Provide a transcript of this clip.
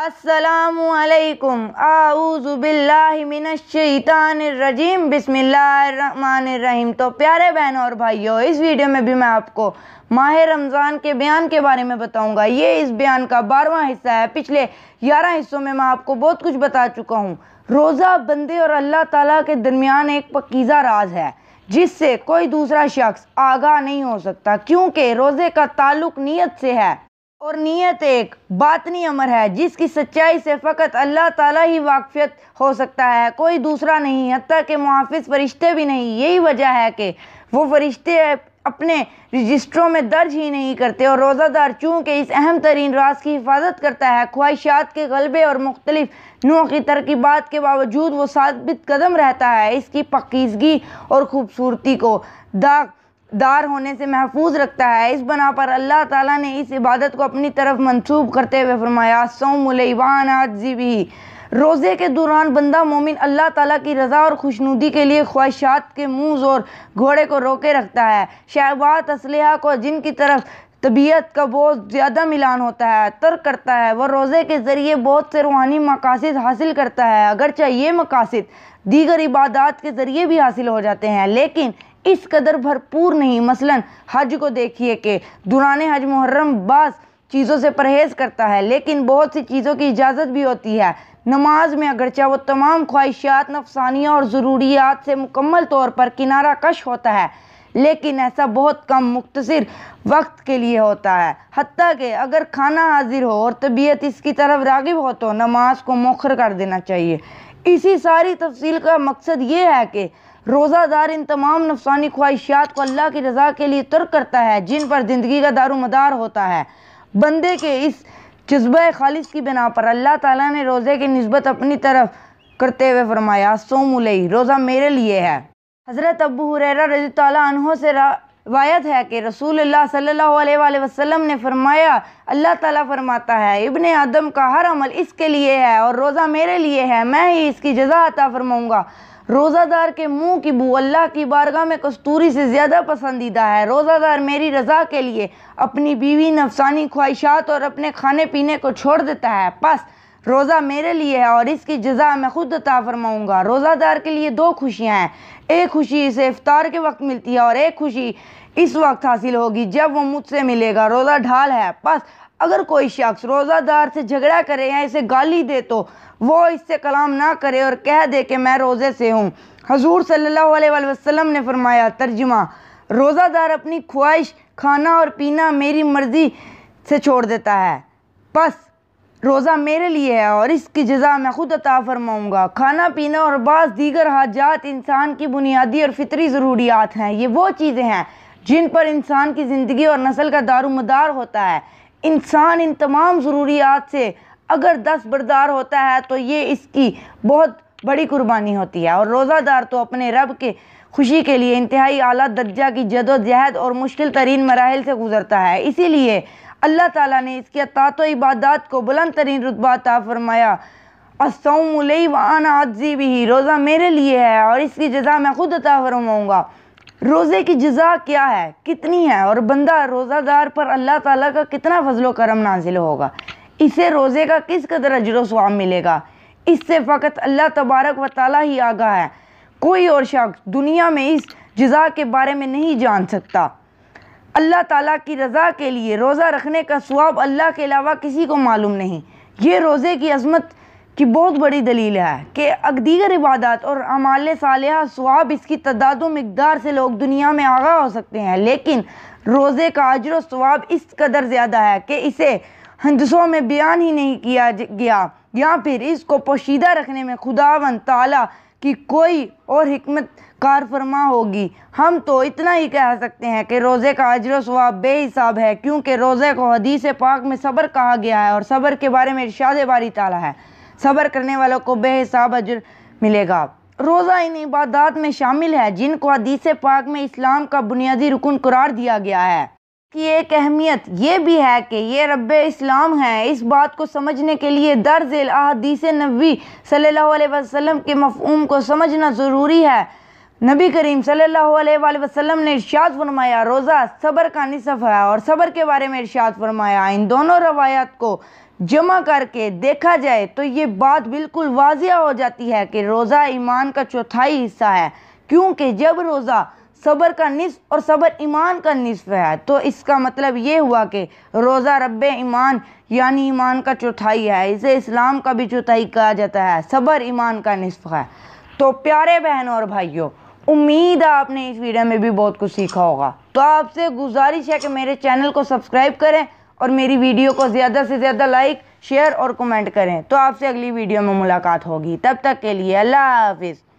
السلام علیکم باللہ من الشیطان الرجیم بسم اللہ الرحمن الرحیم تو پیارے بہنوں اور بھائیوں اس ویڈیو میں بھی میں آپ کو ماہ رمضان کے بیان کے بارے میں بتاؤں گا یہ اس بیان کا بارہواں حصہ ہے پچھلے گیارہ حصوں میں میں آپ کو بہت کچھ بتا چکا ہوں روزہ بندے اور اللہ تعالیٰ کے درمیان ایک پکیزہ راز ہے جس سے کوئی دوسرا شخص آگاہ نہیں ہو سکتا کیونکہ روزے کا تعلق نیت سے ہے اور نیت ایک باطنی عمر ہے جس کی سچائی سے فقط اللہ تعالیٰ ہی واقفیت ہو سکتا ہے کوئی دوسرا نہیں حتیٰ کہ محافظ فرشتے بھی نہیں یہی وجہ ہے کہ وہ فرشتے اپنے رجسٹروں میں درج ہی نہیں کرتے اور روزہ دار چونکہ اس اہم ترین راز کی حفاظت کرتا ہے خواہشات کے غلبے اور مختلف نوع کی ترکیبات کے باوجود وہ ثابت قدم رہتا ہے اس کی پقیزگی اور خوبصورتی کو داغ دار ہونے سے محفوظ رکھتا ہے اس بنا پر اللہ تعالیٰ نے اس عبادت کو اپنی طرف منسوب کرتے ہوئے فرمایا سوم سومول آجزی بھی روزے کے دوران بندہ مومن اللہ تعالیٰ کی رضا اور خوشنودی کے لیے خواہشات کے موز اور گھوڑے کو روکے رکھتا ہے شہوات اسلحہ کو جن کی طرف طبیعت کا بہت زیادہ ملان ہوتا ہے ترک کرتا ہے وہ روزے کے ذریعے بہت سے روحانی مقاصد حاصل کرتا ہے اگرچہ یہ مقاصد دیگر عبادات کے ذریعے بھی حاصل ہو جاتے ہیں لیکن اس قدر بھرپور نہیں مثلا حج کو دیکھیے کہ دوران حج محرم بعض چیزوں سے پرہیز کرتا ہے لیکن بہت سی چیزوں کی اجازت بھی ہوتی ہے نماز میں اگرچہ وہ تمام خواہشات نفسانیہ اور ضروریات سے مکمل طور پر کنارہ کش ہوتا ہے لیکن ایسا بہت کم مختصر وقت کے لیے ہوتا ہے حتیٰ کہ اگر کھانا حاضر ہو اور طبیعت اس کی طرف راغب ہو تو نماز کو مخر کر دینا چاہیے اسی ساری تفصیل کا مقصد یہ ہے کہ روزہ دار ان تمام نفسانی خواہشات کو اللہ کی رضا کے لیے ترک کرتا ہے جن پر زندگی کا دار و مدار ہوتا ہے بندے کے اس جذبہ خالص کی بنا پر اللہ تعالیٰ نے روزے کی نسبت اپنی طرف کرتے ہوئے فرمایا سوم علیہ روزہ میرے لیے ہے حضرت ابو حریرہ رضی تعالیٰ عنہ سے روایت ہے کہ رسول اللہ صلی اللہ علیہ وآلہ وسلم نے فرمایا اللہ تعالیٰ فرماتا ہے ابن آدم کا ہر عمل اس کے لیے ہے اور روزہ میرے لیے ہے میں ہی اس کی جزا عطا فرماؤں گا روزہ دار کے منہ کی بو اللہ کی بارگاہ میں کستوری سے زیادہ پسندیدہ ہے روزہ دار میری رضا کے لیے اپنی بیوی نفسانی خواہشات اور اپنے کھانے پینے کو چھوڑ دیتا ہے پس روزہ میرے لیے ہے اور اس کی جزا میں خود عطا فرماؤں گا روزہ دار کے لیے دو خوشیاں ہیں ایک خوشی اسے افطار کے وقت ملتی ہے اور ایک خوشی اس وقت حاصل ہوگی جب وہ مجھ سے ملے گا روزہ ڈھال ہے پس اگر کوئی شخص روزہ دار سے جھگڑا کرے یا اسے گالی دے تو وہ اس سے کلام نہ کرے اور کہہ دے کہ میں روزے سے ہوں حضور صلی اللہ علیہ وسلم نے فرمایا ترجمہ روزہ دار اپنی خواہش کھانا اور پینا میری مرضی سے چھوڑ دیتا ہے بس روزہ میرے لیے ہے اور اس کی جزا میں خود عطا فرماؤں گا کھانا پینا اور بعض دیگر حاجات انسان کی بنیادی اور فطری ضروریات ہیں یہ وہ چیزیں ہیں جن پر انسان کی زندگی اور نسل کا دار و مدار ہوتا ہے انسان ان تمام ضروریات سے اگر دست بردار ہوتا ہے تو یہ اس کی بہت بڑی قربانی ہوتی ہے اور روزہ دار تو اپنے رب کے خوشی کے لیے انتہائی اعلیٰ درجہ کی جد و جہد اور مشکل ترین مراحل سے گزرتا ہے اسی لیے اللہ تعالیٰ نے اس کی و عبادات کو بلند ترین رتبہ عطا فرمایا اسی بھی روزہ میرے لیے ہے اور اس کی جزا میں خود عطا فرماؤں گا روزے کی جزا کیا ہے کتنی ہے اور بندہ روزہ دار پر اللہ تعالیٰ کا کتنا فضل و کرم نازل ہوگا اسے روزے کا کس قدر اجر و ثواب ملے گا اس سے فقط اللہ تبارک و تعالیٰ ہی آگاہ ہے کوئی اور شخص دنیا میں اس جزا کے بارے میں نہیں جان سکتا اللہ تعالیٰ کی رضا کے لیے روزہ رکھنے کا سواب اللہ کے علاوہ کسی کو معلوم نہیں یہ روزے کی عظمت کی بہت بڑی دلیل ہے کہ اک دیگر عبادات اور عمال صالحہ سواب اس کی تعداد و مقدار سے لوگ دنیا میں آگاہ ہو سکتے ہیں لیکن روزے کا اجر و ثواب اس قدر زیادہ ہے کہ اسے ہندسوں میں بیان ہی نہیں کیا گیا یا پھر اس کو پوشیدہ رکھنے میں خدا تعالیٰ کی کوئی اور حکمت کار فرما ہوگی ہم تو اتنا ہی کہہ سکتے ہیں کہ روزے کا اجر و ثواب بے حساب ہے کیونکہ روزے کو حدیث پاک میں صبر کہا گیا ہے اور صبر کے بارے میں ارشاد باری تعالیٰ ہے صبر کرنے والوں کو بے حساب ملے گا روزہ ان عبادات میں شامل ہے جن کو حدیث پاک میں اسلام کا بنیادی رکن قرار دیا گیا ہے کی ایک اہمیت یہ بھی ہے کہ یہ رب اسلام ہے اس بات کو سمجھنے کے لیے درز احادیث نبی نبوی صلی اللہ علیہ وسلم کے مفہوم کو سمجھنا ضروری ہے نبی کریم صلی اللہ علیہ وآلہ وسلم نے ارشاد فرمایا روزہ صبر کا نصف ہے اور صبر کے بارے میں ارشاد فرمایا ان دونوں روایات کو جمع کر کے دیکھا جائے تو یہ بات بالکل واضح ہو جاتی ہے کہ روزہ ایمان کا چوتھائی حصہ ہے کیونکہ جب روزہ صبر کا نصف اور صبر ایمان کا نصف ہے تو اس کا مطلب یہ ہوا کہ روزہ رب ایمان یعنی ایمان کا چوتھائی ہے اسے اسلام کا بھی چوتھائی کہا جاتا ہے صبر ایمان کا نصف ہے تو پیارے بہنوں اور بھائیوں امید آپ نے اس ویڈیو میں بھی بہت کچھ سیکھا ہوگا تو آپ سے گزارش ہے کہ میرے چینل کو سبسکرائب کریں اور میری ویڈیو کو زیادہ سے زیادہ لائک شیئر اور کمنٹ کریں تو آپ سے اگلی ویڈیو میں ملاقات ہوگی تب تک کے لیے اللہ حافظ